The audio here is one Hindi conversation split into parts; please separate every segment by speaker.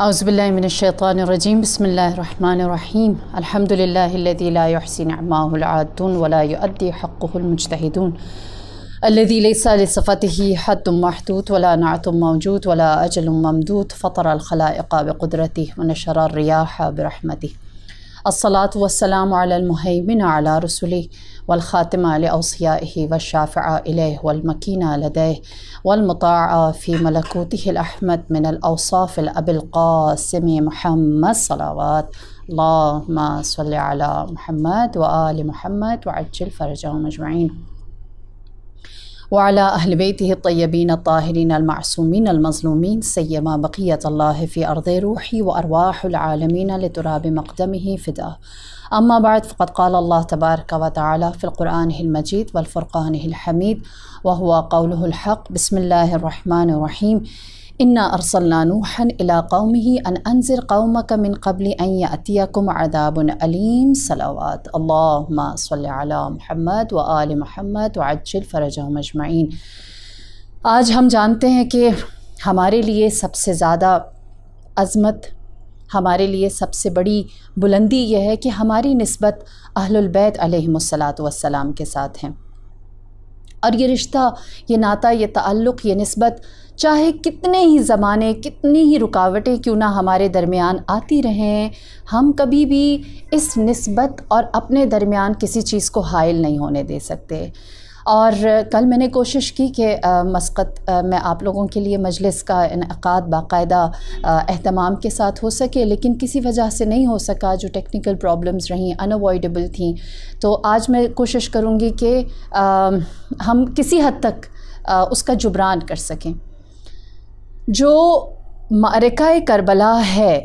Speaker 1: أعوذ بالله من الشيطان الرجيم بسم الله الرحمن الرحيم الحمد لله الذي لا يحصي نعماه العادون ولا يؤدي حقه المجتهدون الذي ليس لصفته حد محدود ولا نعت موجود ولا أجل ممدود فطر الخلائق بقدرته ونشر الرياح برحمته الصلاة والسلام على المهيمن على رسله والخاتمة لأوصيائه والشافعة إليه والمكينة لديه والمطاعة في ملكوته الأحمد من الأوصاف الأب القاسم محمد صلوات اللهم صل على محمد وآل محمد وعجل فرجهم أجمعين وعلى أهل بيته الطيبين الطاهرين المعصومين المظلومين سيما بقية الله في أرض روحي وأرواح العالمين لتراب مقدمه فداه أما بعد فقد قال الله تبارك وتعالى في القرآن المجيد والفرقان الحميد وهو قوله الحق بسم الله الرحمن الرحيم إنا أرسلنا نوحا إلى قومه أن أنذر قومك من قبل أن يأتيكم عذاب أليم صلوات اللهم صل على محمد وآل محمد وعجل فرجهم أجمعين आज हम जानते हैं कि हमारे लिए सबसे ज़्यादा अजमत हमारे लिए सबसे बड़ी बुलंदी यह है कि हमारी नस्बत अहलबैत अलैहिस्सलाम के साथ हैं और ये रिश्ता ये नाता ये ताल्लुक़ ये नस्बत चाहे कितने ही ज़माने कितनी ही रुकावटें क्यों ना हमारे दरमियान आती रहें हम कभी भी इस नस्बत और अपने दरमियान किसी चीज़ को हायल नहीं होने दे सकते और कल मैंने कोशिश की कि मस्कत मैं आप लोगों के लिए मजलिस का इनका बाकायदा अहतमाम के साथ हो सके लेकिन किसी वजह से नहीं हो सका जो टेक्निकल प्रॉब्लम्स रहीं अनअवॉइडेबल थी तो आज मैं कोशिश करूँगी कि हम किसी हद तक आ, उसका जुबरान कर सकें जो मारका करबला है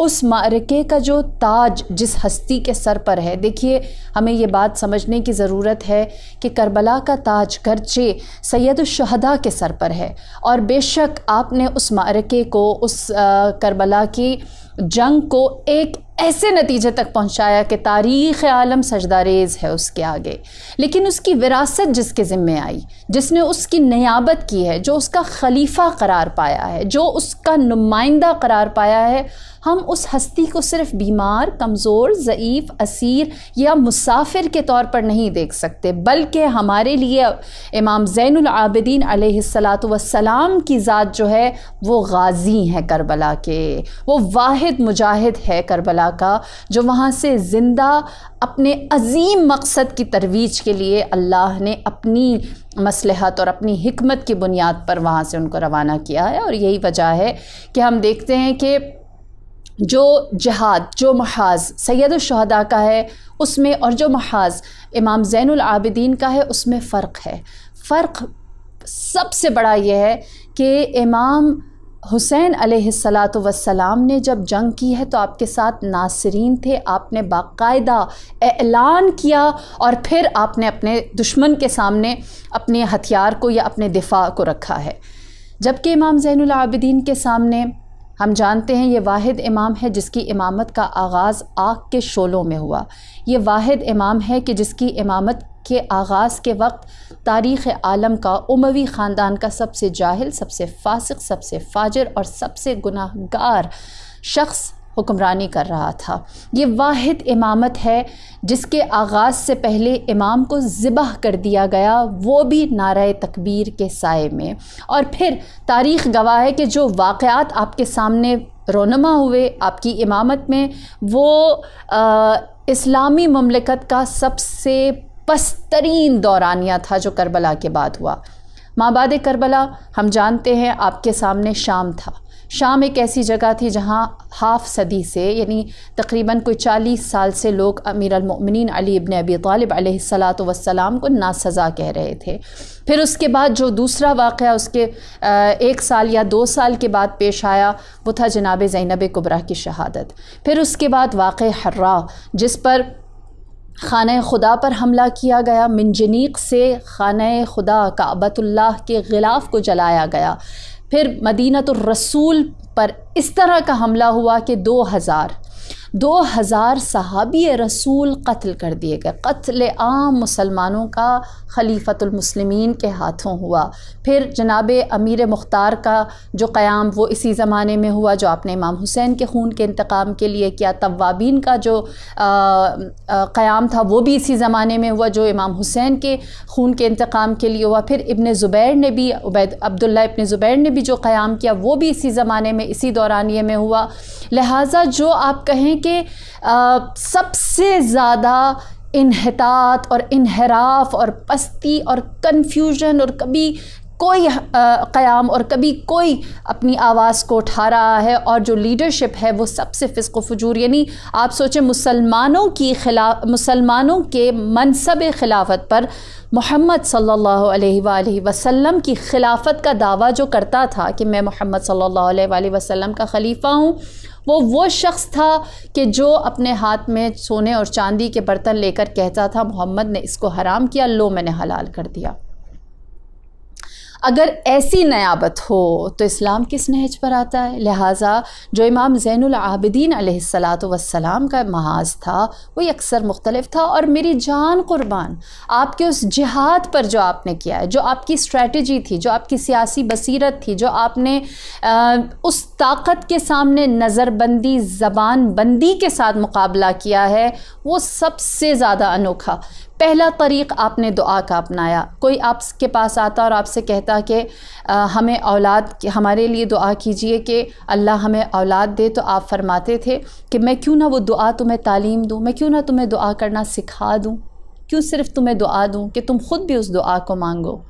Speaker 1: उस मारके का जो ताज जिस हस्ती के सर पर है देखिए हमें ये बात समझने की ज़रूरत है कि करबला का ताज गर्चे सैदुलशहदा के सर पर है और बेशक आपने उस मारके को उस आ, करबला की जंग को एक ऐसे नतीजे तक पहुंचाया कि तारीख़ आलम सजदारेज है उसके आगे लेकिन उसकी विरासत जिसके ज़िम्मे आई जिसने उसकी नयाबत की है जो उसका खलीफा करार पाया है जो उसका नुमाइंदा करार पाया है हम उस हस्ती को सिर्फ बीमार कमज़ोर ज़यीफ़ असीर या मुसाफिर के तौर पर नहीं देख सकते बल्कि हमारे लिए इमाम ज़ैनआबदीन सलात वसलाम की ज़ात जो है वो गाज़ी हैं करबला के वो वाद वाहिद मुजाहिद है करबला का जो वहाँ से ज़िंदा अपने अजीम मकसद की तरवीज के लिए अल्लाह ने अपनी मसलहत और अपनी हमत की बुनियाद पर वहाँ से उनको रवाना किया है और यही वजह है कि हम देखते हैं कि जो जहाद जो महाज सैदुलशहदा का है उसमें और जो महाज इमाम ज़ैन आबिदीन का है उसमें फ़र्क है फ़र्क सबसे बड़ा यह है कि इमाम हुसैन वसलाम ने जब जंग की है तो आपके साथ नासरीन थे आपने बाकायदा ऐलान किया और फिर आपने अपने दुश्मन के सामने अपने हथियार को या अपने दिफा को रखा है जबकि इमाम ज़ैनआबदीन के सामने हम जानते हैं ये वाहिद इमाम है जिसकी इमामत का आगाज़ आग के शोलों में हुआ ये वाहिद इमाम है कि जिसकी इमामत के आगाज़ के वक्त तारीख़ आलम का उमवी ख़ानदान का सबसे जाहिल सबसे फासिक सबसे फाजर और सबसे गुनाहगार शख्स हुक्मरानी कर रहा था ये वाद इमामत है जिसके आगाज़ से पहले इमाम को ज़िबह कर दिया गया वो भी नारा तकबीर के साय में और फिर तारीख़ गवाह है कि जो वाक़ात आपके सामने रोनमा हुए आपकी इमामत में वो आ, इस्लामी ममलिकत का सबसे पस्तरीन दौरानिया था जो करबला के बाद हुआ माँ बाद करबला हम जानते हैं आपके सामने शाम था शाम एक ऐसी जगह थी जहाँ हाफ सदी से यानी तकरीबन कोई चालीस साल से लोग अमीर अमीरमिन अली इबन अबी तालिब सलात वसलाम को नासज़ा कह रहे थे फिर उसके बाद जो दूसरा वाक़ उसके एक साल या दो साल के बाद पेश आया वो था जनाब ज़ैनब कुबरा की शहादत फिर उसके बाद वाक़ हर्रा जिस पर खान खुदा पर हमला किया गया मिनजनीक से खान खुदा काबतुल्लाह के ख़िलाफ़ को जलाया गया फिर मदीना तो रसूल पर इस तरह का हमला हुआ कि दो हज़ार दो हज़ार सहाबी रसूल कत्ल कर दिए गए कत्ल आम मुसलमानों का खलीफतमसलमिन के हाथों हुआ फिर जनाब अमीर मुख्तार का जो क़याम वो इसी ज़माने में हुआ जो आपने इमाम हुसैन के खून के इंतकाम के लिए किया तवाबीन का जो क़्याम था वो भी इसी ज़माने में हुआ जो इमाम हुसैन के खून के इंतकाम के लिए हुआ फिर इबन ज़ुबैर ने भी उबैद अब्दुल्ला इबन ज़ुबैर ने भी जो क्याम किया वो भी इसी ज़माने में इसी दौरानिए में हुआ लिहाजा जो आप कहें कि सबसे ज़्यादा इहतात और इहराफ और पस्ती और कन्फ्यूजन और कभी कोई क़याम और कभी कोई अपनी आवाज़ को उठा रहा है और जो लीडरशिप है वो सबसे फ़िसको फजूर यानी आप सोचें मुसलमानों की खिलाफ मुसलमानों के मनसब खिलाफत पर मोहम्मद सल्ला अलैहि की खिलाफत का दावा जो करता था कि मैं मोहम्मद सल्ला वसलम का खलीफा हूँ वो वो शख्स था कि जो अपने हाथ में सोने और चांदी के बर्तन लेकर कहता था मोहम्मद ने इसको हराम किया लो मैंने हलाल कर दिया अगर ऐसी नयाबत हो तो इस्लाम किस नहज पर आता है लिहाजा जो इमाम ज़ैनआबदीन वसलाम का महाज था वही अक्सर मुख्तलिफ था और मेरी जान कुर्बान आपके उस जिहाद पर जो आपने किया है जो आपकी स्ट्रेटजी थी जो आपकी सियासी बसीरत थी जो आपने आ, उस ताकत के सामने नज़रबंदी ज़बान बंदी के साथ मुकाबला किया है वो सबसे ज़्यादा अनोखा पहला तरीक़ आपने दुआ का अपनाया कोई आपके पास आता और आपसे कहता कि हमें औलाद हमारे लिए दुआ कीजिए कि अल्लाह हमें औलाद दे तो आप फरमाते थे कि मैं क्यों ना वो दुआ तुम्हें तालीम दूँ मैं क्यों ना तुम्हें दुआ करना सिखा दूँ क्यों सिर्फ़ तुम्हें दुआ दूँ कि तुम ख़ुद भी उस दुआ को मांगो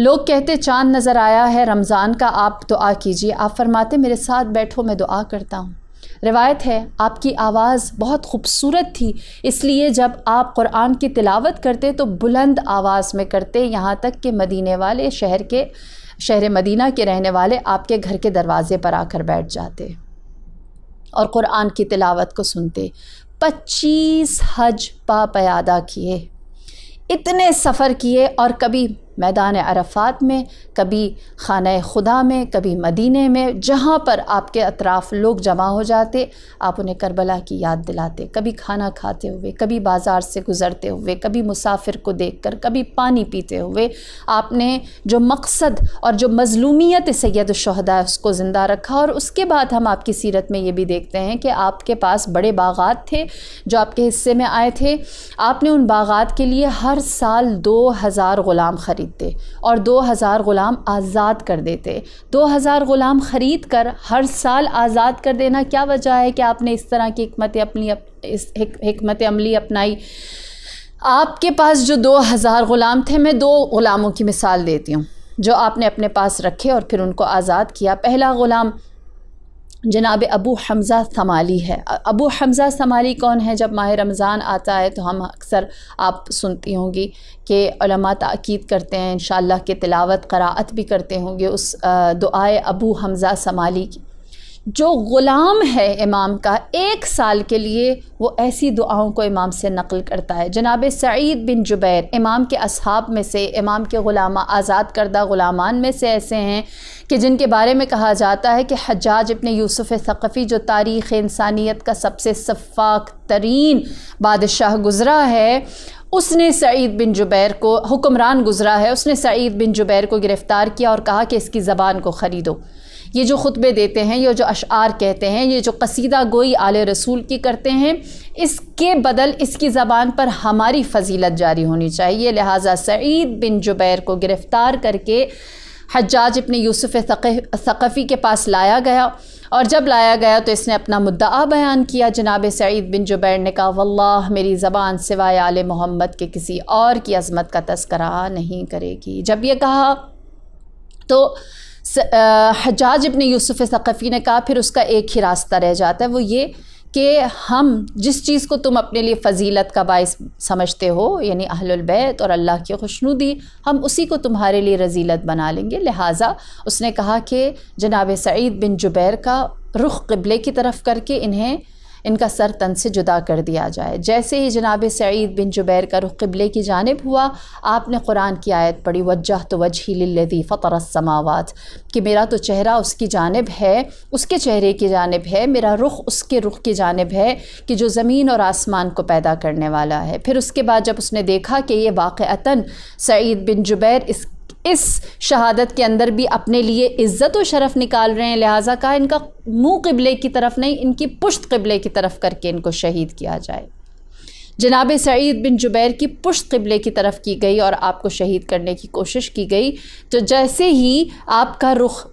Speaker 1: लोग कहते चाँद नज़र आया है रमज़ान का आप दुआ कीजिए आप फरमाते मेरे साथ बैठो मैं दुआ करता हूँ रिवायत है आपकी आवाज़ बहुत खूबसूरत थी इसलिए जब आप कुरान की तिलावत करते तो बुलंद आवाज़ में करते यहाँ तक कि मदीने वाले शहर के शहर मदीना के रहने वाले आपके घर के दरवाज़े पर आकर बैठ जाते और क़ुरान की तिलावत को सुनते पच्चीस हज पा पयादा किए इतने सफ़र किए और कभी मैदान अरफात में कभी खाना खुदा में कभी मदीने में जहाँ पर आपके अतराफ़ लोग जमा हो जाते आप उन्हें करबला की याद दिलाते कभी खाना खाते हुए कभी बाज़ार से गुज़रते हुए कभी मुसाफिर को देख कर कभी पानी पीते हुए आपने जो मकसद और जो मज़लूमियत सैद शहदा उसको ज़िंदा रखा और उसके बाद हम आपकी सीरत में ये भी देखते हैं कि आपके पास बड़े बागात थे जो आपके हिस्से में आए थे आपने उन बागात के लिए हर साल दो हज़ार ग़ुलाम ख़रीदे खरीदते और 2000 ग़ुलाम आज़ाद कर देते 2000 ग़ुलाम ख़रीद कर हर साल आज़ाद कर देना क्या वजह है कि आपने इस तरह की हमत अपनी अप, इस हमत अमली अपनाई आपके पास जो 2000 ग़ुलाम थे मैं दो ग़ुलामों की मिसाल देती हूँ जो आपने अपने पास रखे और फिर उनको आज़ाद किया पहला ग़ुलाम जनाब अबू हमज़ा समाली है अबू हमज़ा समाली कौन है जब माह रमज़ान आता है तो हम अक्सर आप सुनती होंगी कि तकीद करते हैं इन के तिलावत क़राअत भी करते होंगे उस दुआए अबू हमज़ा समाली की जो ग़ुलाम है इमाम का एक साल के लिए वो ऐसी दुआओं को इमाम से नकल करता है जनाब सईद बिन जुबैर इमाम के अहाब में से इमाम के ग़ुला आज़ाद करदा ग़ुलामान में से ऐसे हैं कि जिनके बारे में कहा जाता है कि हजाज अपने यूसुफ़ सकफ़ी जो तारीख़ इंसानियत का सबसे शफाक तरीन बादशाह गुज़रा है उसने सईद बिन जुबैर को हुक्मरान गुज़रा है उसने सईद बिन जुबैर को गिरफ़्तार किया और कहा कि इसकी ज़बान को ख़रीदो ये जो ख़ुतबे देते हैं ये जो अशार कहते हैं ये जो कसीदा गोई आले रसूल की करते हैं इसके बदल इसकी ज़बान पर हमारी फजीलत जारी होनी चाहिए लिहाजा सईद बिन जुबैर को गिरफ़्तार करके हजाज अपने यूसुफ सकफ़ी के पास लाया गया और जब लाया गया तो इसने अपना मुद्दा बयान किया जनाब सईद बिन जुबैर ने कहा वल्लाह मेरी ज़बान सिवाय आल मोहम्मद के किसी और की अजमत का तस्करा नहीं करेगी जब ये कहा तो हजाज इबन यूसुफ सक़फ़ी ने कहा फिर उसका एक ही रास्ता रह जाता है वो ये कि हम जिस चीज़ को तुम अपने लिए फ़जीलत का बायस समझते हो यानी अहलबैत और अल्लाह की खुशनुदी हम उसी को तुम्हारे लिए रजीलत बना लेंगे लिहाजा उसने कहा कि जनाब सईद बिन जुबैर का रुख क़बले की तरफ करके इन्हें इनका सर तन से जुदा कर दिया जाए जैसे ही जनाब सईद बिन जुबैर का रुख कबले की जानब हुआ आपने कुरान की आयत पढ़ी वजह तो वजह लदी समावत कि मेरा तो चेहरा उसकी जानब है उसके चेहरे की जानब है मेरा रुख उसके रुख की जानब है कि जो ज़मीन और आसमान को पैदा करने वाला है फिर उसके बाद जब उसने देखा कि ये वाक़ता सईद बिन जुबैर इस इस शहादत के अंदर भी अपने लिए इज़्ज़त और शरफ़ निकाल रहे हैं लिहाजा कहा इनका मुँह क़बले की तरफ नहीं इनकी पुश्त कबले की तरफ करके इनको शहीद किया जाए जनाब सईद बिन जुबैर की पुश्त कबले की तरफ की गई और आपको शहीद करने की कोशिश की गई तो जैसे ही आपका रुख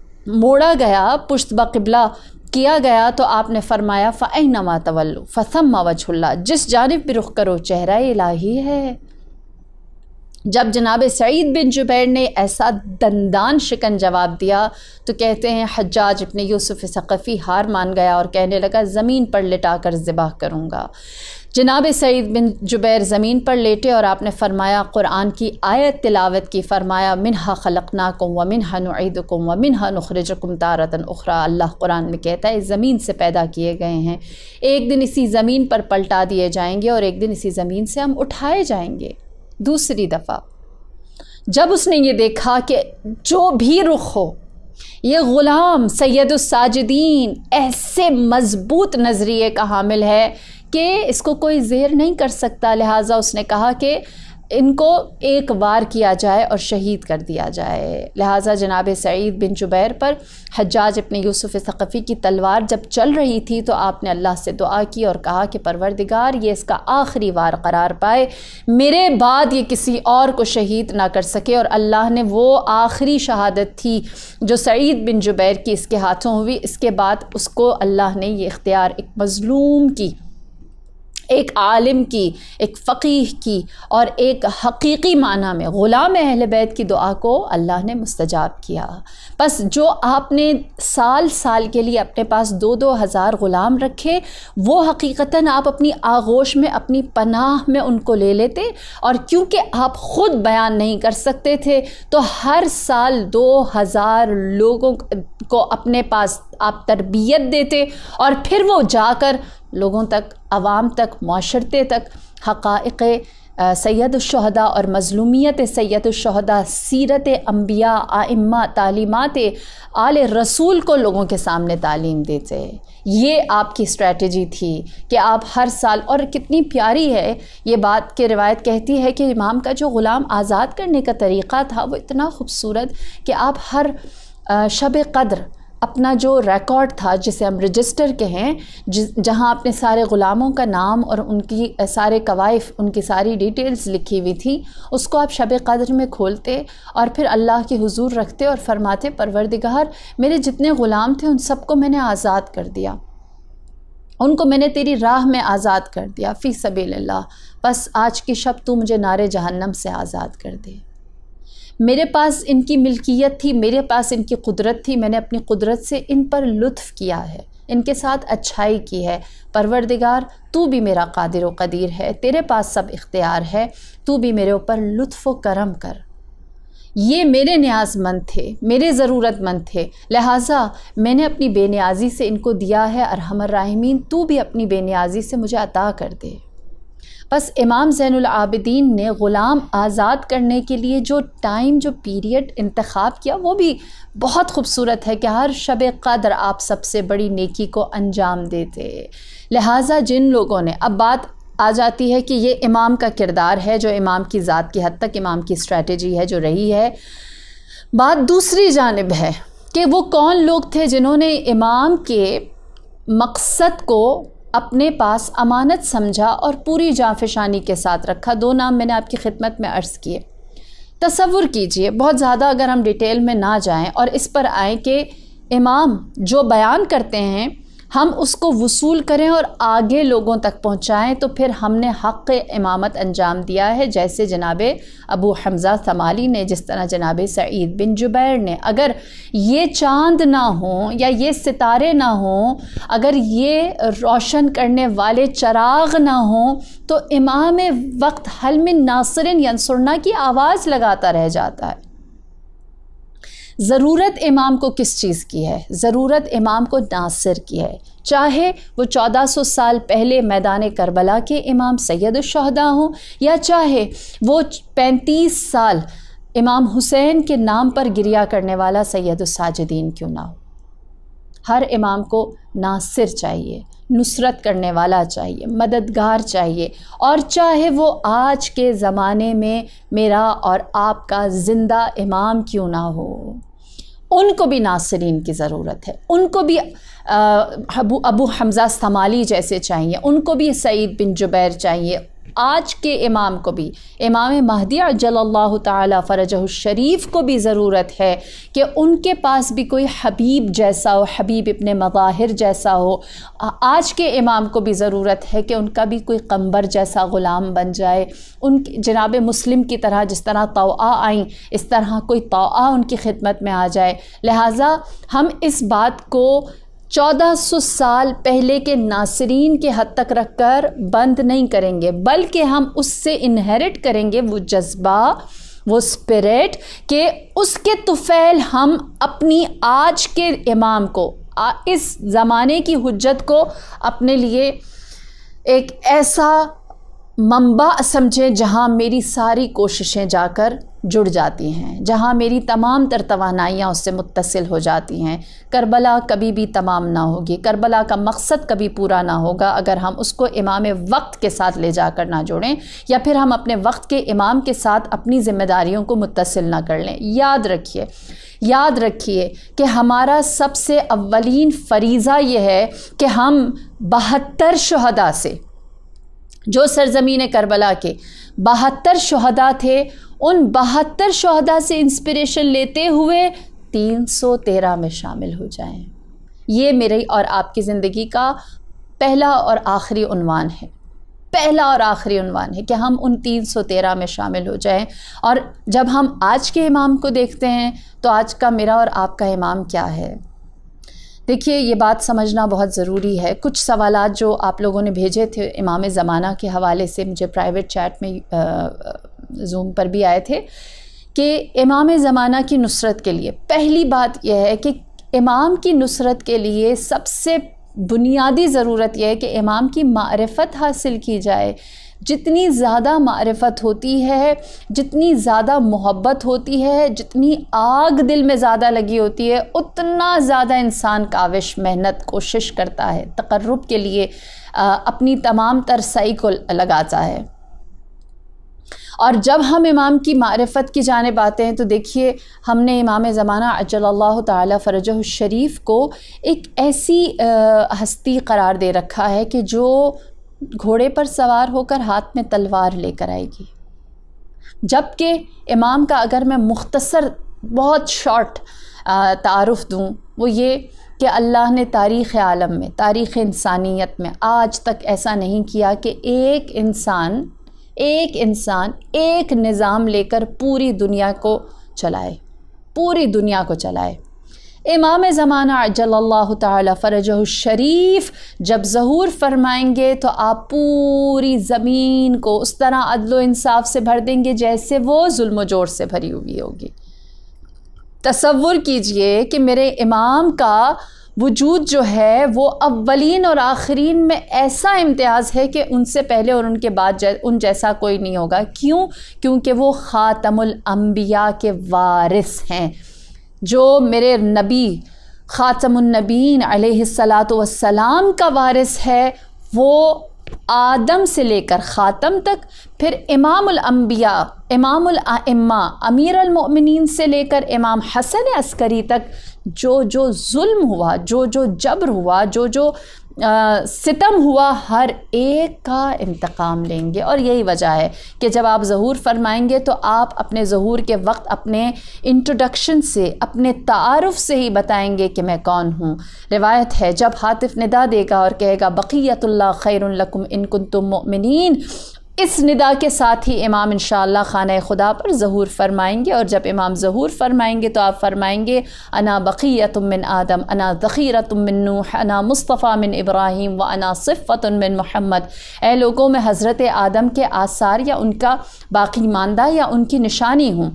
Speaker 1: मोड़ा गया पुश्त बबला किया गया तो आपने फरमाया फ़ैन नमा तवल्लु फ़सम वजहुल्ला जिस जानब भी रुख करो चेहरा इलाही है जब जनाब सईद बिन जुबैर ने ऐसा दंदान शिकन जवाब दिया तो कहते हैं हज्जाज अपने यूसुफ सकफ़ी हार मान गया और कहने लगा ज़मीन पर लिटा कर ज़िबा करूँगा जनाब सईद बिन जुबैर ज़मीन पर लेटे और आपने फ़रमाया क़ुरान की आयत तिलावत की फ़रमाया मिनहा ख़लकना कुम व मिनहा नुदकुम व मिन नखरजकुम तारतन उखरा अल्लाह कुरान में कहता है ज़मीन से पैदा किए गए हैं एक दिन इसी ज़मीन पर पलटा दिए जाएंगे और एक दिन इसी ज़मीन से हम उठाए जाएंगे दूसरी दफ़ा जब उसने ये देखा कि जो भी रुख हो ये ग़ुलाम सैदुलसाजदीन ऐसे मज़बूत नज़रिए का हामिल है कि इसको कोई जेर नहीं कर सकता लिहाजा उसने कहा कि इनको एक वार किया जाए और शहीद कर दिया जाए लिहाजा जनाब सईद बिन जुबैर पर हजाज अपने यूसुफ सक़फ़ी की तलवार जब चल रही थी तो आपने अल्लाह से दुआ की और कहा कि परवरदिगार ये इसका आखिरी वार करार पाए मेरे बाद ये किसी और को शहीद ना कर सके और अल्लाह ने वो आखिरी शहादत थी जो सईद बिन जुबैर की इसके हाथों हुई इसके बाद उसको अल्लाह ने ये इख्तियार एक मज़लूम की एक आलिम की एक फ़कीह की और एक हकीकी माना में ग़ुलाम अहल बैत की दुआ को अल्लाह ने मुस्तजाब किया बस जो आपने साल साल के लिए अपने पास दो दो हज़ार ग़ुलाम रखे वो हकीकता आप अपनी आगोश में अपनी पनाह में उनको ले लेते और क्योंकि आप ख़ुद बयान नहीं कर सकते थे तो हर साल दो हज़ार लोगों को अपने पास आप तरबियत देते और फिर वो जाकर लोगों तक आवाम तक माशरते तक हक़ सैदुलशहदा और मज़लूमियत सैदुलशहदा सीरत अम्बिया आइम्मा तालीमत आल रसूल को लोगों के सामने तालीम देते ये आपकी स्ट्रेटजी थी कि आप हर साल और कितनी प्यारी है ये बात के रिवायत कहती है कि इमाम का जो ग़ुलाम आज़ाद करने का तरीक़ा था वो इतना ख़ूबसूरत कि आप हर शब कद्र अपना जो रिकॉर्ड था जिसे हम रजिस्टर के हैं जहाँ आपने सारे ग़ुलामों का नाम और उनकी सारे कवायफ उनकी सारी डिटेल्स लिखी हुई थी उसको आप शब कदर में खोलते और फिर अल्लाह के हुजूर रखते और फरमाते परवरदिगार मेरे जितने ग़ुलाम थे उन सबको मैंने आज़ाद कर दिया उनको मैंने तेरी राह में आज़ाद कर दिया फ़ी सबील्ला बस आज की शब तू मुझे नारे जहन्नम से आज़ाद कर दे मेरे पास इनकी मिल्कियत थी मेरे पास इनकी कुदरत थी मैंने अपनी कुदरत से इन पर लुत्फ़ किया है इनके साथ अच्छाई की है परवरदिगार तू भी मेरा कादिर व कदीर है तेरे पास सब इख्तियार है तू भी मेरे ऊपर लुत्फ़ व करम कर ये मेरे न्याजमंद थे मेरे ज़रूरतमंद थे लिहाजा मैंने अपनी बेनियाजी से इनको दिया है अरहमर राहमीन तू भी अपनी बेनियाजी से मुझे अता कर दे बस इमाम ज़ैनुल आबिदीन ने ग़ुलाम आज़ाद करने के लिए जो टाइम जो पीरियड इंतखब किया वो भी बहुत खूबसूरत है कि हर शब कदर आप सबसे बड़ी नेकी को अंजाम देते लिहाजा जिन लोगों ने अब बात आ जाती है कि ये इमाम का किरदार है जो इमाम की ज़ात की हद तक इमाम की स्ट्रेटजी है जो रही है बात दूसरी जानब है कि वो कौन लोग थे जिन्होंने इमाम के मकसद को अपने पास अमानत समझा और पूरी जाफिशानी के साथ रखा दो नाम मैंने आपकी खिदमत में अर्ज़ किए तसवुर कीजिए बहुत ज़्यादा अगर हम डिटेल में ना जाएं और इस पर आए कि इमाम जो बयान करते हैं हम उसको वसूल करें और आगे लोगों तक पहुँचाएँ तो फिर हमने हक़ इमामत अंजाम दिया है जैसे जनाब अबू हमज़ा समाली ने जिस तरह जनाब सईद बिन जुबैर ने अगर ये चांद ना हों या ये सितारे ना हों अगर ये रोशन करने वाले चराग ना हों तो इमाम वक्त हलमिन नासरिन यनसुरना की आवाज़ लगाता रह जाता है ज़रूरत इमाम को किस चीज़ की है ज़रूरत इमाम को नासिर की है चाहे वो चौदह सौ साल पहले मैदान करबला के इमाम सैयद शहदा हों या चाहे वो पैंतीस साल इमाम हुसैन के नाम पर गिरिया करने वाला सैयद क्यों ना हो हर इमाम को नासिर चाहिए नुसरत करने वाला चाहिए मददगार चाहिए और चाहे वो आज के ज़माने में मेरा और आपका ज़िंदा इमाम क्यों ना हो उनको भी नासरीन की ज़रूरत है उनको भी अबू अबू हमज़ा समाली जैसे चाहिए उनको भी सईद बिन जुबैर चाहिए आज के इमाम को भी इमाम महदी जल्ला तरजरीफ़ शरीफ को भी ज़रूरत है कि उनके पास भी कोई हबीब जैसा हो हबीब इब्ने मज़ाहिर जैसा हो आज के इमाम को भी ज़रूरत है कि उनका भी कोई कम्बर जैसा ग़ुलाम बन जाए उन जनाब मुस्लिम की तरह जिस तरह तो आई इस तरह कोई तो उनकी खिदमत में आ जाए लिहाजा हम इस बात को 1400 साल पहले के नासरीन के हद तक रखकर बंद नहीं करेंगे बल्कि हम उससे इनहेरिट करेंगे वो जज्बा वो स्पिरिट के उसके तुफैल हम अपनी आज के इमाम को इस ज़माने की हजत को अपने लिए एक ऐसा मंबा समझें जहाँ मेरी सारी कोशिशें जाकर जुड़ जाती हैं जहाँ मेरी तमाम तर तोानाइयाँ उससे मुतसिल हो जाती हैं करबला कभी भी तमाम ना होगी करबला का मकसद कभी पूरा ना होगा अगर हम उसको इमाम वक्त के साथ ले जाकर ना जोड़ें या फिर हम अपने वक्त के इमाम के साथ अपनी ज़िम्मेदारियों को मुतसिल ना कर लें याद रखिए याद रखिए कि हमारा सबसे अवलिन फरीज़ा यह है कि हम बहत्तर शहदा से जो सरजमीन करबला के बहत्तर शहदा थे उन बहत्तर शहदा से इंस्पिरेशन लेते हुए 313 में शामिल हो जाएं। ये मेरी और आपकी ज़िंदगी का पहला और आखिरी उनवान है पहला और आखिरी उनवान है कि हम उन 313 में शामिल हो जाएं और जब हम आज के इमाम को देखते हैं तो आज का मेरा और आपका इमाम क्या है देखिए ये बात समझना बहुत ज़रूरी है कुछ सवाल जो आप लोगों ने भेजे थे इमाम ज़माना के हवाले से मुझे प्राइवेट चैट में जूम पर भी आए थे कि इमाम ज़माना की नुसरत के लिए पहली बात यह है कि इमाम की नुसरत के लिए सबसे बुनियादी ज़रूरत यह है कि इमाम की मारफत हासिल की जाए जितनी ज़्यादा मारफत होती है जितनी ज़्यादा मोहब्बत होती है जितनी आग दिल में ज़्यादा लगी होती है उतना ज़्यादा इंसान काविश मेहनत कोशिश करता है तकर्रब के लिए अपनी तमाम तरसई को लगाता है और जब हम इमाम की मारफत की जानब आते हैं तो देखिए हमने इमाम ज़माना अजल्ला ताली शरीफ को एक ऐसी हस्ती करार दे रखा है कि जो घोड़े पर सवार होकर हाथ में तलवार लेकर आएगी जबकि इमाम का अगर मैं मुख्तसर बहुत शॉर्ट तारफ़ दूँ वो ये कि अल्लाह ने तारीख़ आलम में तारीख़ इंसानियत में आज तक ऐसा नहीं किया कि एक इंसान एक इंसान एक निज़ाम लेकर पूरी दुनिया को चलाए पूरी दुनिया को चलाए इमाम ज़माना जल्लल्लाहु ताला शरीफ जब ज़हूर फरमाएंगे तो आप पूरी ज़मीन को उस तरह अदलो इंसाफ से भर देंगे जैसे वो जुल्म जोर से भरी हुई होगी तस्वुर कीजिए कि मेरे इमाम का वजूद जो है वो अवलिन और आखरीन में ऐसा इम्तियाज़ है कि उनसे पहले और उनके बाद जै, उन जैसा कोई नहीं होगा क्यों क्योंकि वो ख़ातमुल अम्बिया के वारिस हैं जो मेरे नबी ख़ातमनबीन वसलाम का वारिस है वो आदम से लेकर ख़ातम तक फिर इमामबिया इमामा अमीर अलमिन से लेकर इमाम हसन अस्करी तक जो जो जुल्म हुआ जो जो जबर हुआ जो जो सितम हुआ हर एक का इंतकाम लेंगे और यही वजह है कि जब आप ज़हूर फरमाएंगे तो आप अपने ज़हूर के वक्त अपने इंट्रोडक्शन से अपने तारफ़ से ही बताएंगे कि मैं कौन हूँ रिवायत है जब हातिफ निदा देगा और कहेगा बक़ीतुल्ला खैरकुम इनकुन तुम मिन इस निदा के साथ ही इमाम इन खान खुदा पर ज़हूर फरमाएंगे और जब इमाम ज़हूर फरमाएंगे तो आप फरमाएंगे अना बकी तुम आदम अना ज़ख़ीरा तुम नूह अना मुस्तफ़ा मिन इब्राहिम व अना सिफ़त मिन मोहम्मद ए लोगों में हज़रत आदम के आसार या उनका बाकी मानदा या उनकी निशानी हूँ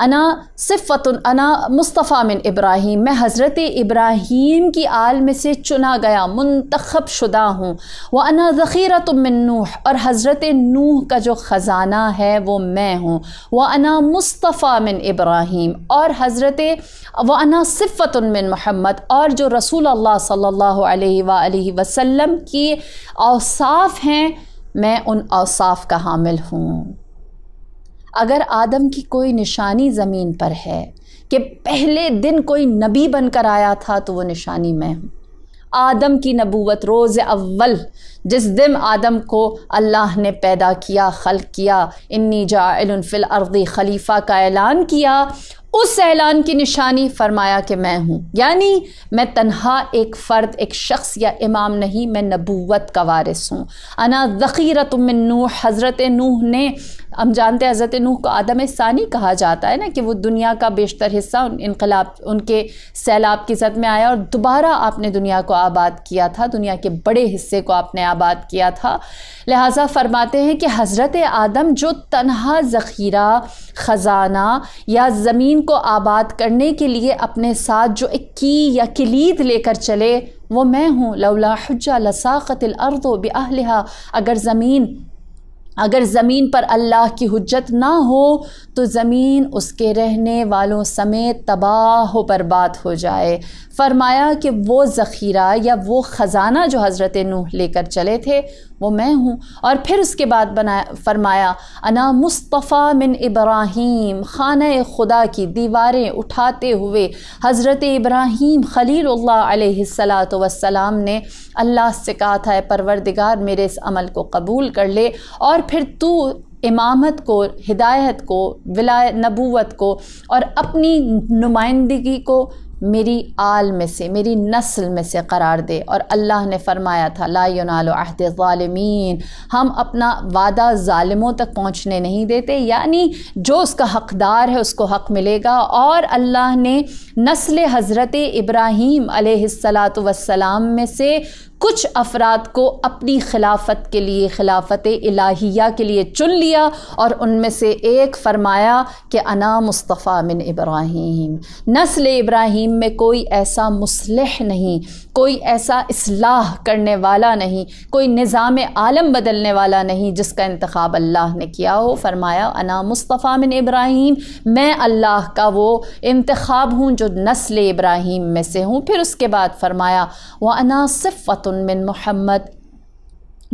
Speaker 1: अना सिफ़त अना मुस्तफ़ा मिन इब्राहिम मैं हज़रत इब्राहीम की आल में से चुना गया मंतखब शुदा हूँ व अना ज़ख़ीरा तुम मिन नूह और हज़रत नूह का जो ख़जाना है वो मैं हूँ व अना मुस्तफ़ा मिन इब्राहीम और हज़रत व अना सिफ़त मिन और जो रसूल अल्लाह सल्लल्लाहु अलैहि वसल्लम की औसाफ़ हैं मैं उन औसाफ़ का हामिल हूँ अगर आदम की कोई निशानी ज़मीन पर है कि पहले दिन कोई नबी बनकर आया था तो वो निशानी मैं हूँ आदम की नबूवत रोज़ अव्वल जिस दिन आदम को अल्लाह ने पैदा किया खल किया इन्नी जाफिल अर्दी खलीफ़ा का ऐलान किया उस ऐलान की निशानी फरमाया कि मैं हूँ यानी मैं तनहा एक फ़र्द एक शख्स या इमाम नहीं मैं नबूवत का वारिस हूँ अना ज़ख़ीरा तुम हज़रत नूह ने हम जानते हैं हज़रत नूह को आदम सानी कहा जाता है ना कि वो दुनिया का बेशतर हिस्सा उन इनकलाब उनके सैलाब की जद में आया और दोबारा आपने दुनिया को आबाद किया था दुनिया के बड़े हिस्से को आपने आबाद किया था लिहाजा फरमाते हैं कि हज़रत आदम जो तनहा ज़ख़ीरा ख़जाना या ज़मीन को आबाद करने के लिए अपने साथ जो एक की या किलीद लेकर चले वो मैं हूँ लौला हजा लसाक़त अर्दो बहलहा अगर ज़मीन अगर ज़मीन पर अल्लाह की हजत ना हो तो ज़मीन उसके रहने वालों समेत तबाह हो बर्बाद हो जाए फरमाया कि वो ज़ख़ीरा या वो ख़ज़ाना जो हज़रत नूह लेकर चले थे वो मैं हूँ और फिर उसके बाद बनाया फरमाया अना मुस्तफ़ा मिन इब्राहीम खान खुदा की दीवारें उठाते हुए हज़रत इब्राहीम खलील्लात वसलाम ने अल्लाह से कहा था परवरदिगार मेरे इस अमल को कबूल कर ले और फिर तू इमामत को हिदायत को विला नबूवत को और अपनी नुमाइंदगी को मेरी आल में से मेरी नस्ल में से करार दे और अल्लाह ने फरमाया था ला लाहद ालमीन हम अपना वादा ालमों तक पहुँचने नहीं देते यानी जो उसका हकदार है उसको हक मिलेगा और अल्लाह ने नस्ल हज़रत इब्राहीम सलात वसलाम में से कुछ अफराद को अपनी खिलाफत के लिए खिलाफत इलाहिया के लिए चुन लिया और उनमें से एक फरमाया कि अना मुस्तफ़ा मिन इब्राहिम नस्ल इब्राहिम में कोई ऐसा मुसलह नहीं कोई ऐसा असलाह करने वाला नहीं कोई निज़ाम आलम बदलने वाला नहीं जिसका इंतखब अल्लाह ने किया हो फरमाया अना मुस्तफ़ा मिन इब्राहिम मैं अल्लाह का वो इंतखब हूँ जो नस्ल इब्राहिम में से हूँ फिर उसके बाद फरमाया वह अना सिफ़त मिन मोहम्मद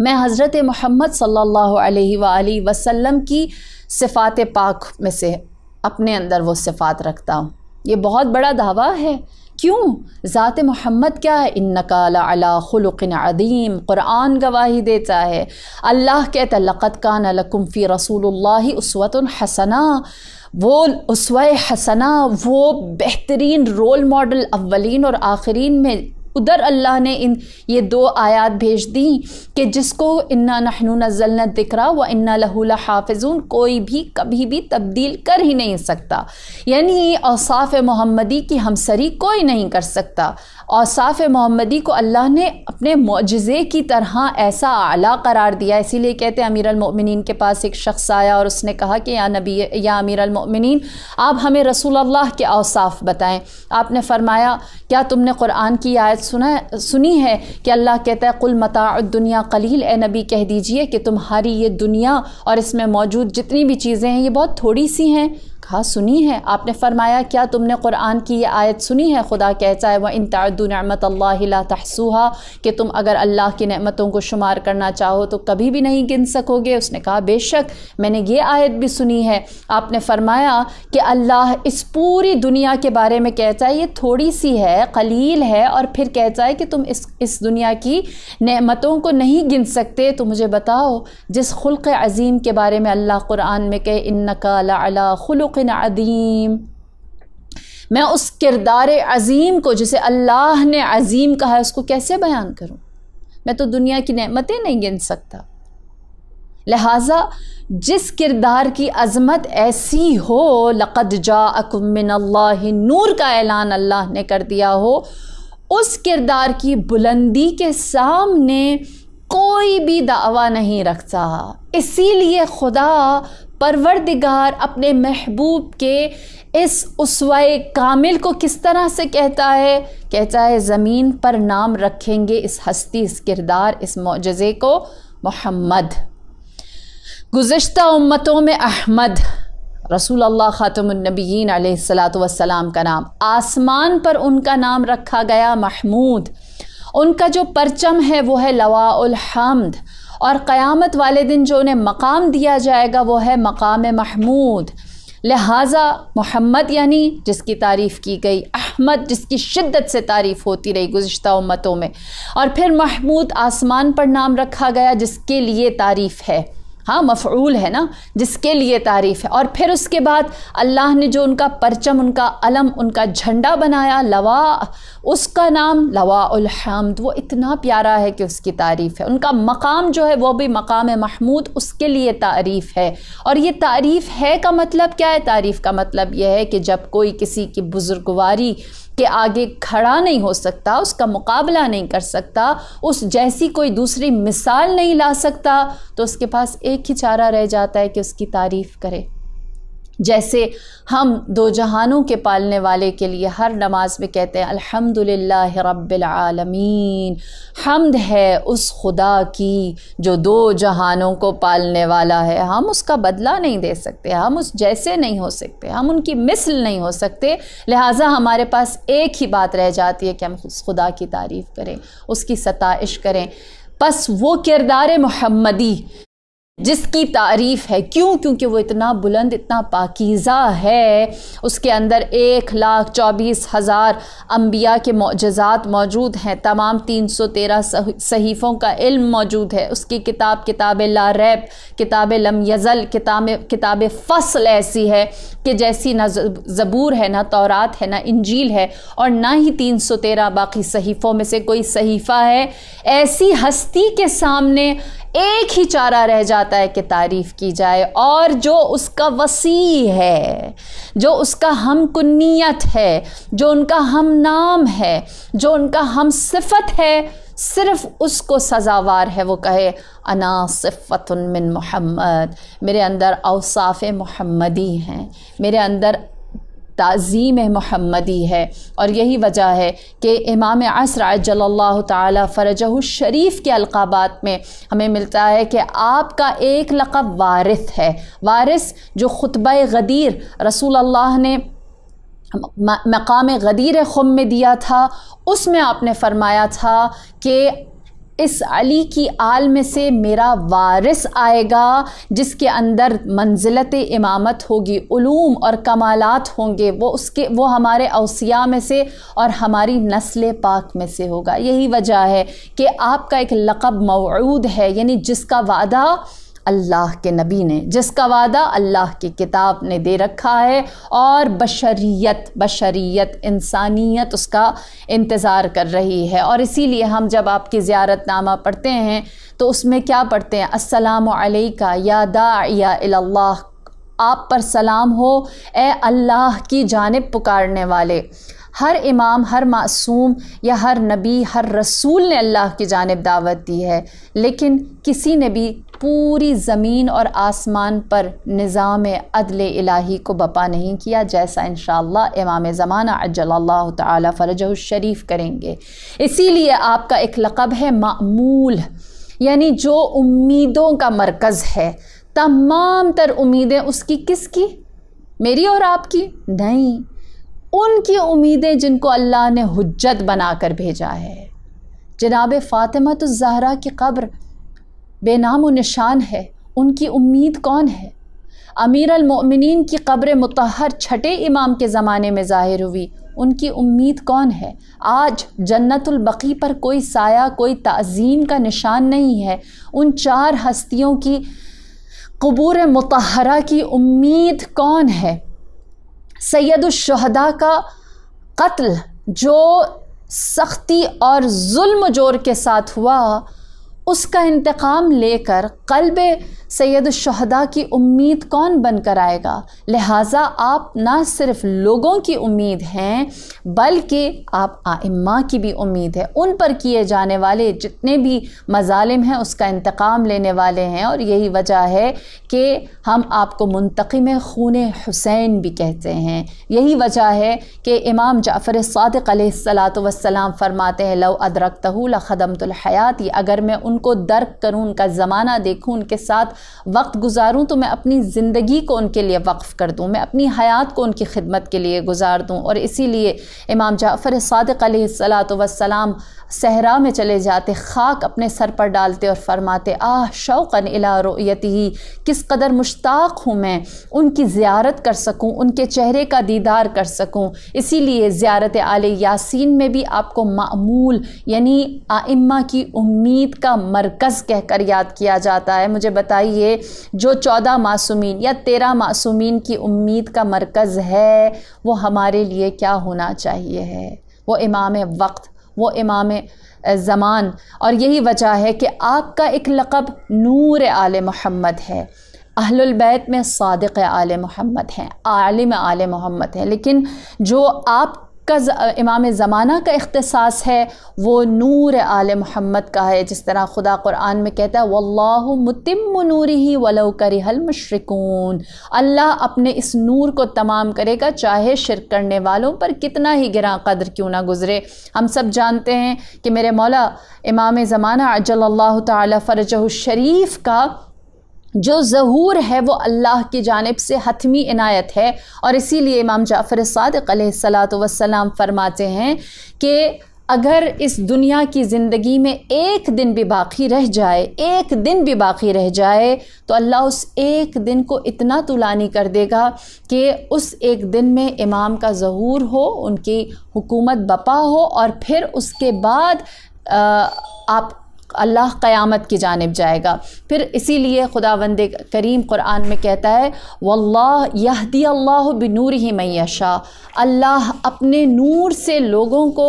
Speaker 1: मैं हज़रत मोहम्मद सल्लल्लाहु अलैहि सल्ला वसल्लम की सिफ़ात पाक में से अपने अंदर वो सिफ़ात रखता हूँ ये बहुत बड़ा दावा है क्यों ज़ात मोहम्मद क्या है इन नकाला खलुक़िन अदीम क़ुरान गवाही देता है अल्लाह के तलक़त का नलकुम्फ़ी रसूल उसवत हसना वो उसवा हसना वो बेहतरीन रोल मॉडल अवलिन और आखरीन में उधर अल्लाह ने इन ये दो आयात भेज दी कि जिसको इन्ना नहनू नज़ल दिकरा व इन्ना लहूल हाफिजून कोई भी कभी भी तब्दील कर ही नहीं सकता यानी औसाफ मोहम्मदी की हमसरी कोई नहीं कर सकता औसाफ मोहम्मदी को अल्लाह ने अपने मुजज़े की तरह ऐसा आला करार दिया इसीलिए कहते हैं अमीर अमीरमिन के पास एक शख्स आया और उसने कहा कि या नबी या अमीर अमीरमिन आप हमें रसूल अल्लाह के अवसाफ़ बताएँ आपने फ़रमाया क्या तुमने क़ुरान की आयत सुना सुनी है कि अल्लाह कहता है कुल मता दुनिया कलील ए नबी कह दीजिए कि तुम्हारी ये दुनिया और इसमें मौजूद जितनी भी चीज़ें हैं ये बहुत थोड़ी सी हैं कहा सुनी है आपने फरमाया क्या तुमने कुरान की ये आयत सुनी है खुदा कहता है वह इन तारदनमत ला तहसूहा कि तुम अगर अल्लाह की नमतों को शुमार करना चाहो तो कभी भी नहीं गिन सकोगे उसने कहा बेशक मैंने ये आयत भी सुनी है आपने फरमाया कि अल्लाह इस पूरी दुनिया के बारे में कहता है ये थोड़ी सी है कलील है और फिर कहता है कि तुम इस इस दुनिया की नमतों को नहीं गिन सकते तो मुझे बताओ जिस खुल अज़ीम के बारे में अल्लाह कुरान में कहे इन नकाला खुल ख़लुक़ अदीम मैं उस किरदार अज़ीम को जिसे अल्लाह ने अज़ीम कहा उसको कैसे बयान करूं? मैं तो दुनिया की नेमतें नहीं गिन सकता लिहाजा जिस किरदार की अजमत ऐसी हो लक़द जा अकुमिन नूर का ऐलान अल्लाह ने कर दिया हो उस किरदार की बुलंदी के सामने कोई भी दावा नहीं रखता इसीलिए खुदा परवरदिगार अपने महबूब के इस उसवाए कामिल को किस तरह से कहता है कहता है ज़मीन पर नाम रखेंगे इस हस्ती इस किरदार इस मुजज़े को मोहम्मद गुज्त उम्मतों में अहमद रसूल अल्लाह ख़ातमनबीन सलाम का नाम आसमान पर उनका नाम रखा गया महमूद उनका जो परचम है वो है लवाद हमद और क़यामत वाले दिन जो उन्हें मकाम दिया जाएगा वो है मकाम महमूद लिहाजा मोहम्मद यानी जिसकी तारीफ़ की गई अहमद जिसकी शिद्दत से तारीफ़ होती रही गुज्त उम्मतों में और फिर महमूद आसमान पर नाम रखा गया जिसके लिए तारीफ़ है हाँ मफूल है ना जिसके लिए तारीफ़ है और फिर उसके बाद अल्लाह ने जो उनका परचम उनका अलम उनका झंडा बनाया लवा उसका नाम लवाहमद वो इतना प्यारा है कि उसकी तारीफ़ है उनका मकाम जो है वो भी मकाम महमूद उसके लिए तारीफ़ है और ये तारीफ़ है का मतलब क्या है तारीफ़ का मतलब यह है कि जब कोई किसी की बुज़ुर्गवारी के आगे खड़ा नहीं हो सकता उसका मुकाबला नहीं कर सकता उस जैसी कोई दूसरी मिसाल नहीं ला सकता तो उसके पास एक ही चारा रह जाता है कि उसकी तारीफ़ करे जैसे हम दो जहानों के पालने वाले के लिए हर नमाज में कहते हैं अल्हम्दुलिल्लाह रबालमीन हमद है उस खुदा की जो दो जहानों को पालने वाला है हम उसका बदला नहीं दे सकते हम उस जैसे नहीं हो सकते हम उनकी मिसल नहीं हो सकते लिहाजा हमारे पास एक ही बात रह जाती है कि हम उस खुदा की तारीफ़ करें उसकी सताइश करें बस वो किरदार महम्मदी जिसकी तारीफ़ है क्यों क्योंकि वो इतना बुलंद इतना पाकिज़ा है उसके अंदर एक लाख चौबीस हज़ार अम्बिया के मोजात मौजूद हैं तमाम तीन सौ तेरह सहीफ़ों का इल्म मौजूद है उसकी किताब किताब ला रैप किताब लम यज़ल किताब किताब फ़सल ऐसी है कि जैसी ना ज़बूर है ना तौरात है ना इंजील है और ना ही तीन सौ तेरह बाकी सहीफ़ों में से कोई सहीफ़ा है ऐसी हस्ती के सामने एक ही चारा रह जाता है कि तारीफ़ की जाए और जो उसका वसी है जो उसका हम कुन्नीत है जो उनका हम नाम है जो उनका हम सिफत है सिर्फ उसको सजावार है वो कहे अना मिन मोहम्मद मेरे अंदर अवसाफ़ मोहम्मदी हैं मेरे अंदर तज़ीम महमदी है और यही वजह है कि इमाम असर जल्ला तरजह शरीफ के अलकाबात में हमें मिलता है कि आपका एक लक़ब वारिस है वारिस जो ख़ुतब गदीर रसूल अल्लाह ने मकाम गदीर ख़ुम में दिया था उसमें आपने फ़रमाया था कि इस अली की आल में से मेरा वारिस आएगा जिसके अंदर मंजिलत इमामत होगी उलूम और कमालत होंगे वो उसके वो हमारे अवसिया में से और हमारी नस्ल पाक में से होगा यही वजह है कि आपका एक लक़ब मौूद है यानी जिसका वादा अल्लाह के नबी ने जिसका वादा अल्लाह की किताब ने दे रखा है और बशरियत बशरियत इंसानियत उसका इंतज़ार कर रही है और इसीलिए हम जब आपकी ज़्यारतनामा पढ़ते हैं तो उसमें क्या पढ़ते हैं असलम या दा या आप पर सलाम हो ए अल्लाह की जानब पुकारने वाले हर इमाम हर मासूम या हर नबी हर रसूल ने अल्लाह की जानब दावत दी है लेकिन किसी ने भी पूरी ज़मीन और आसमान पर निज़ाम अदल इलाही को बपा नहीं किया जैसा इन इमाम ज़माना अजल्ला तरजशरीफ़ करेंगे इसीलिए आपका एक लक़ब है मामूल यानी जो उम्मीदों का मरकज़ है तमाम तर उम्मीदें उसकी किसकी मेरी और आपकी नहीं उनकी उम्मीदें जिनको अल्लाह ने हजत बना कर भेजा है जनाब फ़ातिमा तो जहरा की कब्र बेनाम व निशान है उनकी उम्मीद कौन है अमीर अलमिन की कब्र मतहर छठे इमाम के ज़माने में ज़ाहिर हुई उनकी उम्मीद कौन है आज जन्नतुलबकी पर कोई साया कोई तज़ीम का निशान नहीं है उन चार हस्तियों की कबूर मतहरा की उम्मीद कौन है सैदुलशहदा का कत्ल जो सख्ती और जुल्म जोर के साथ हुआ उसका इंतकाम लेकर कल्ब सैद शहदा की उम्मीद कौन बनकर आएगा लिहाजा आप ना सिर्फ लोगों की उम्मीद हैं बल्कि आप आइम्मा की भी उम्मीद है उन पर किए जाने वाले जितने भी मजालिम हैं उसका इंतकाम लेने वाले हैं और यही वजह है कि हम आपको मुंतकम खून हुसैन भी कहते हैं यही वजह है कि इमाम जाफ़र सदक सलात वसलाम फ़रमाते हैं लव अदरक तहूल ख़दमतुलहयाती अगर मैं उन उनको दर्क करूँ उनका ज़माना देखूँ उनके साथ वक्त गुजारूँ तो मैं अपनी ज़िंदगी को उनके लिए वक्फ़ कर दूँ मैं अपनी हयात को उनकी खिदमत के लिए गुजार दूँ और इसीलिए इमाम जाफ़र सलात वसलाम सहरा में चले जाते खाक अपने सर पर डालते और फरमाते आह शौक़न अला रोयती ही किस कदर मुश्ताक हूँ मैं उनकी ज़्यारत कर सकूँ उनके चेहरे का दीदार कर सकूँ इसीलिए ज़्यारत आल यासिन में भी आपको मामूल यानी आइम्मा की उम्मीद का मरकज़ कहकर याद किया जाता है मुझे बताइए जो चौदह मासूमी या तेरह मासूमी की उम्मीद का मरकज़ है वो हमारे लिए क्या होना चाहिए है वो इमाम वक्त वो इमाम ज़मान और यही वजह है कि आपका एक लक़ब नूर आल मोहम्मद है अहलुलबैत में सदक़ आल मोहम्मद हैं आलिम आल मोहम्मद हैं लेकिन जो आप का इमाम ज़माना का अख्तसास है वो नूर आल महमद का है जिस तरह खुदा क़ुरान में कहता है वल्लाहु मुतिम नूर ही वलो हल मशरकून अल्लाह अपने इस नूर को तमाम करेगा चाहे शिरक करने वालों पर कितना ही गिरा कदर क्यों ना गुज़रे हम सब जानते हैं कि मेरे मौला इमाम ज़माना अजल तफ़रजह शरीफ का जो ज़हूर है वो अल्लाह की जानब से हतमी इनायत है और इसीलिए इमाम जाफ़र सदक वसलाम फरमाते हैं कि अगर इस दुनिया की ज़िंदगी में एक दिन भी बाकी रह जाए एक दिन भी बाकी रह जाए तो अल्लाह उस एक दिन को इतना तुलानी कर देगा कि उस एक दिन में इमाम का ज़हूर हो उनकी हुकूमत बपा हो और फिर उसके बाद आ, आप अल्लाह क़यामत की जानब जाएगा फिर इसीलिए खुदा वंद करीम कुरान में कहता है वल्ला यहदी अल्लाह बनूर ही मैशा अल्लाह अपने नूर से लोगों को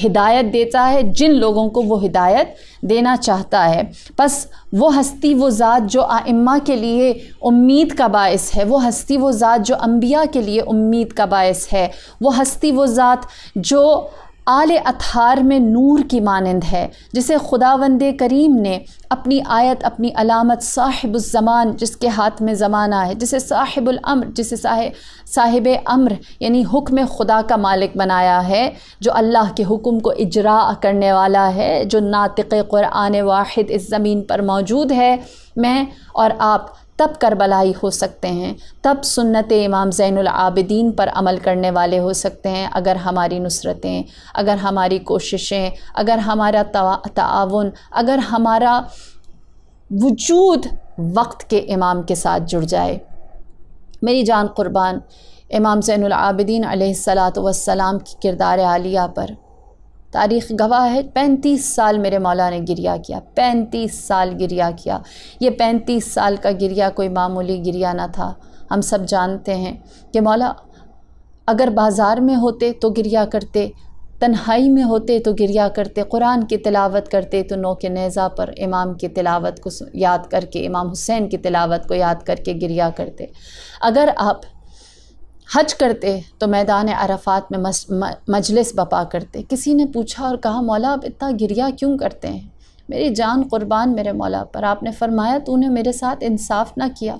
Speaker 1: हिदायत देता है जिन लोगों को वो हिदायत देना चाहता है बस वो हस्ती वो ज़ात जो आइम्मा के लिए उम्मीद का बायस है वो हस्ती वो ज़ात जो अम्बिया के लिए उम्मीद का बायस है वो हस्ती वो ज़ात जो आल अथार में नूर की मानंद है जिसे खुदा वंद करीम ने अपनी आयत अपनी अलामत साहिबुलज़मान जिसके हाथ में ज़माना है जिसे साहिबुलअम्र जिसे साहे साहिब अम्र यानी हुक्म खुदा का मालिक बनाया है जो अल्लाह के हुक्म को इजरा करने वाला है जो नातिक क़ुरान वाहिद इस ज़मीन पर मौजूद है मैं और आप तब करबलाई हो सकते हैं तब सुन्नत इमाम ज़ैनआबदीन पर अमल करने वाले हो सकते हैं अगर हमारी नुसरतें अगर हमारी कोशिशें अगर हमारा तावन अगर हमारा वजूद वक्त के इमाम के साथ जुड़ जाए मेरी जान क़ुरबान इमाम ज़ैनआबदीन सलात वसलाम की किरदार आलिया पर तारीख़ गवाह है पैंतीस साल मेरे मौला ने गिरिया किया पैंतीस साल गिरिया किया ये पैंतीस साल का गिरिया कोई मामूली गिरिया ना था हम सब जानते हैं कि मौला अगर बाज़ार में होते तो गिरिया करते तन्हाई में होते तो गिरिया करते कुरान की तिलावत करते तो नो के नेज़ा पर इमाम की तिलावत को याद करके इमाम हुसैन की तिलावत को याद करके गिरिया करते अगर आप हज करते तो मैदान अरफात में मस, म, मजलिस बपा करते किसी ने पूछा और कहा मौला आप इतना गिरिया क्यों करते हैं मेरी जान कुर्बान मेरे मौला पर आपने फरमाया तूने मेरे साथ इंसाफ ना किया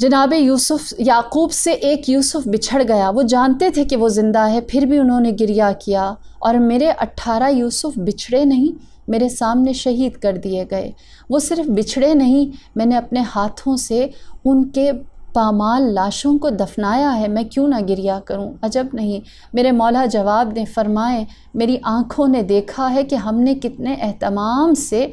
Speaker 1: जनाब यूसुफ याकूब से एक यूसुफ बिछड़ गया वो जानते थे कि वो ज़िंदा है फिर भी उन्होंने गिरिया किया और मेरे अट्ठारह यूसुफ बिछड़े नहीं मेरे सामने शहीद कर दिए गए वो सिर्फ बिछड़े नहीं मैंने अपने हाथों से उनके पामाल लाशों को दफनाया है मैं क्यों ना गिरिया करूं अजब नहीं मेरे मौला जवाब दें फरमाएं मेरी आँखों ने देखा है कि हमने कितने अहतमाम से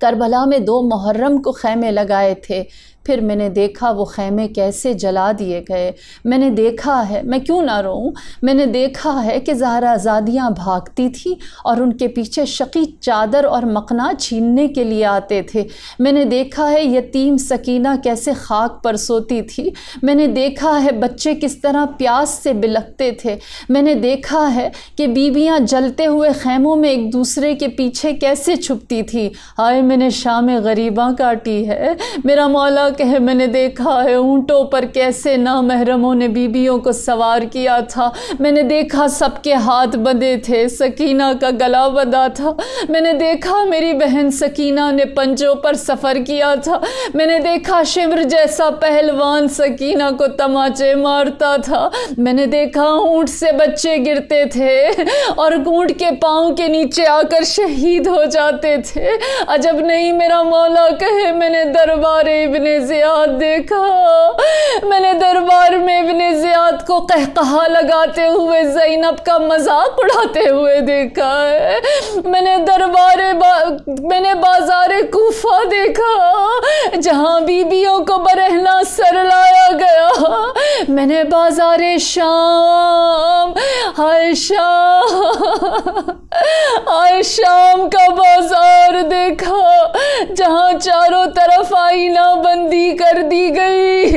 Speaker 1: करबला में दो मुहर्रम को ख़ैमे लगाए थे फिर मैंने देखा वो ख़ैमे कैसे जला दिए गए मैंने देखा है मैं क्यों ना रोऊं मैंने देखा है कि जहरा आज़ादियाँ भागती थी और उनके पीछे शकी चादर और मकना छीनने के लिए आते थे मैंने देखा है यतीम सकीना कैसे खाक पर सोती थी मैंने देखा है बच्चे किस तरह प्यास से बिलकते थे मैंने देखा है कि बीबियाँ जलते हुए खैमों में एक दूसरे के पीछे कैसे छुपती थी हाय मैंने शाम गरीबा
Speaker 2: काटी है मेरा मौला कहे मैंने देखा है ऊँटों पर कैसे नामहरमों ने बीबियों को सवार किया था मैंने देखा सबके हाथ बंधे थे सकीना का गला बंधा था मैंने देखा मेरी बहन सकीना ने पंजों पर सफ़र किया था मैंने देखा शिवर जैसा पहलवान सकीना को तमाचे मारता था मैंने देखा ऊँट से बच्चे गिरते थे और ऊँट के पाँव के नीचे आकर शहीद हो जाते थे अजब नहीं मेरा मौला कहे मैंने दरबार इबन ज्यादा खा मैंने दरबार में इबन ज़ियाद को कहकहा लगाते हुए ज़ैनब का मजाक उड़ाते हुए देखा है मैंने दरबार बा, मैंने बाजार कोफा देखा जहाँ बीबियों को बरहना सर लाया गया मैंने बाजार शाम हाय शाम आय शाम का बाजार देखा जहाँ चारों तरफ आईना बंदी कर दी गई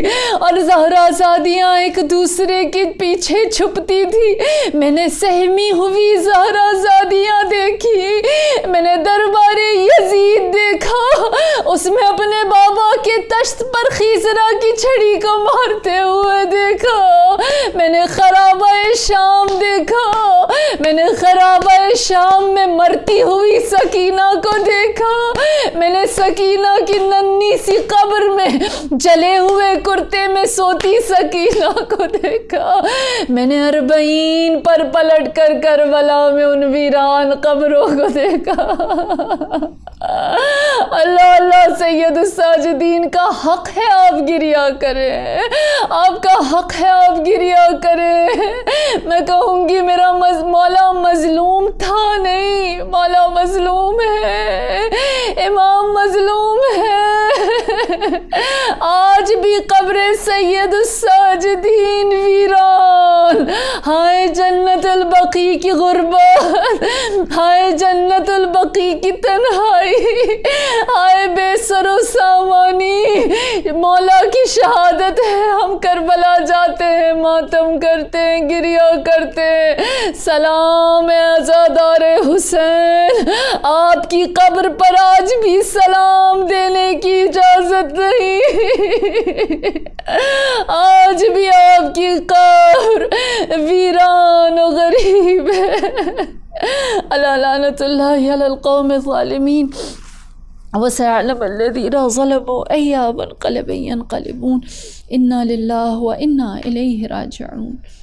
Speaker 2: और जहरा जादियाँ एक दूसरे के पीछे छुपती थी मैंने सहमी हुई जहरा जादियाँ देखी मैंने दरबार यजीद देखा उसमें अपने बाबा के तश्त पर खीसरा की छड़ी को मारते हुए देखा मैंने खराबा शाम देखा मैंने खराबा शाम में मरती हुई सकीना को देखा मैंने सकीना की नन्ही सी कब्र में जले हुए कुर्ते में में सोती सकीना को देखा मैंने अरबईन पर पलट कर करबला में उन वीरान कब्रों को देखा अल्लाह अल्लाह सैयद साजुद्दीन का हक है आप गिरिया करें आपका हक है आप गिरिया करें मैं कहूँगी मेरा मज, मौला मजलूम था नहीं मौला मजलूम है इमाम मजलूम है आज भी कब्र सैयद साजदीन वीरान हाय जन्नत बकी की गुरबत हाय जन्नत बकी की तन्हाई हाय बेसरो सामानी मौला की शहादत है हम करबला जाते हैं मातम करते हैं गिरिया करते हैं सलाम आज़ादार हुसैन आपकी कब्र पर आज भी सलाम देने की بھی آپ کی قبر ویران و غریب ہے गरीब है अला लानत القوم الظالمين وسيعلم الذين
Speaker 1: ظلموا أي منقلب ينقلبون إنا لله وإنا إليه راجعون